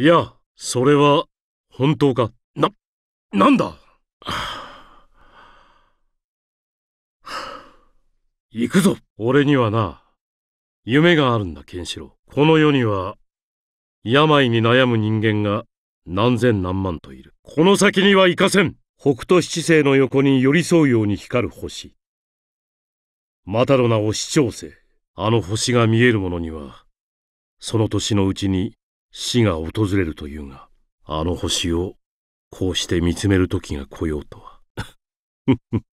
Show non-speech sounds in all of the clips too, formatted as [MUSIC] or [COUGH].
いや、それは、本当か。な、なんだ行くぞ俺にはな、夢があるんだ、ケンシロウ。この世には、病に悩む人間が何千何万といる。この先には行かせん北斗七星の横に寄り添うように光る星。マタロナを視聴せ。あの星が見えるものには、その年のうちに死が訪れるというが、あの星をこうして見つめる時が来ようとは。[LAUGHS]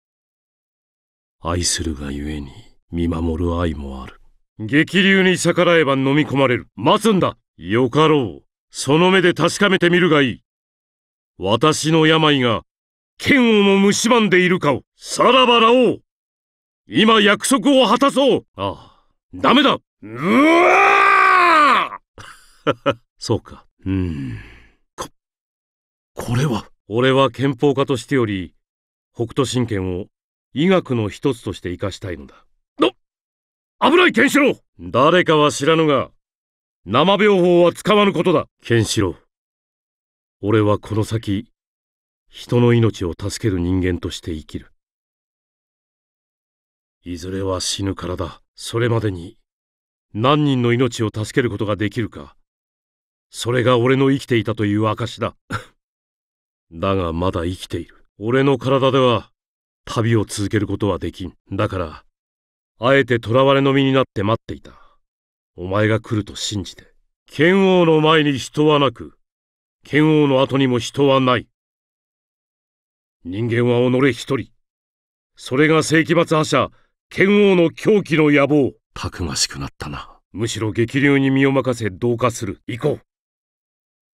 愛するがゆえに見守る愛もある。激流に逆らえば飲み込まれる。待つんだよかろう。その目で確かめてみるがいい。私の病が、剣をも蝕んでいるかを。さらばらおう今約束を果たそうああ、ダメだうわーそうか。うーん。こ、これは。俺は憲法家としてより、北斗神拳を医学の一つとして生かしたいのだ。の危ないケンシロウ誰かは知らぬが、生病法は使わぬことだ。ケンシロウ。俺はこの先、人の命を助ける人間として生きる。いずれは死ぬからだ。それまでに、何人の命を助けることができるか、それが俺の生きていたという証だ [LAUGHS] だがまだ生きている俺の体では旅を続けることはできんだからあえて囚われの身になって待っていたお前が来ると信じて剣王の前に人はなく剣王の後にも人はない人間は己一人それが世紀末覇者剣王の狂気の野望たくましくなったなむしろ激流に身を任せ同化する行こう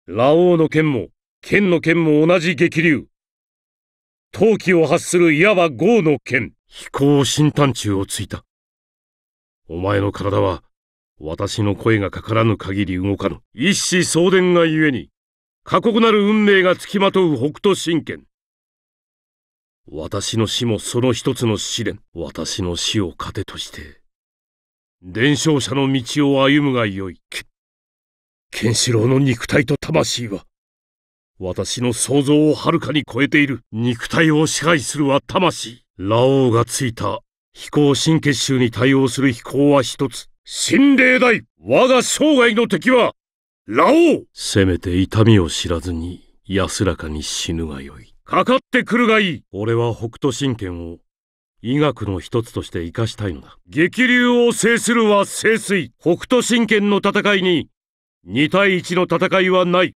ラオウの剣も、剣の剣も同じ激流。陶器を発するいわば豪の剣。飛行新探中をついた。お前の体は、私の声がかからぬ限り動かぬ。一子相伝がゆえに、過酷なる運命がつきまとう北斗神拳。私の死もその一つの試練。私の死を糧として、伝承者の道を歩むがよい。ケンシロウの肉体と魂は、私の想像をはるかに超えている肉体を支配するは魂。ラオウがついた飛行神結集に対応する飛行は一つ。心霊大我が生涯の敵は、ラオウせめて痛みを知らずに安らかに死ぬがよい。かかってくるがいい俺は北斗神拳を医学の一つとして生かしたいのだ。激流を制するは清水。北斗神拳の戦いに2対1の戦いはない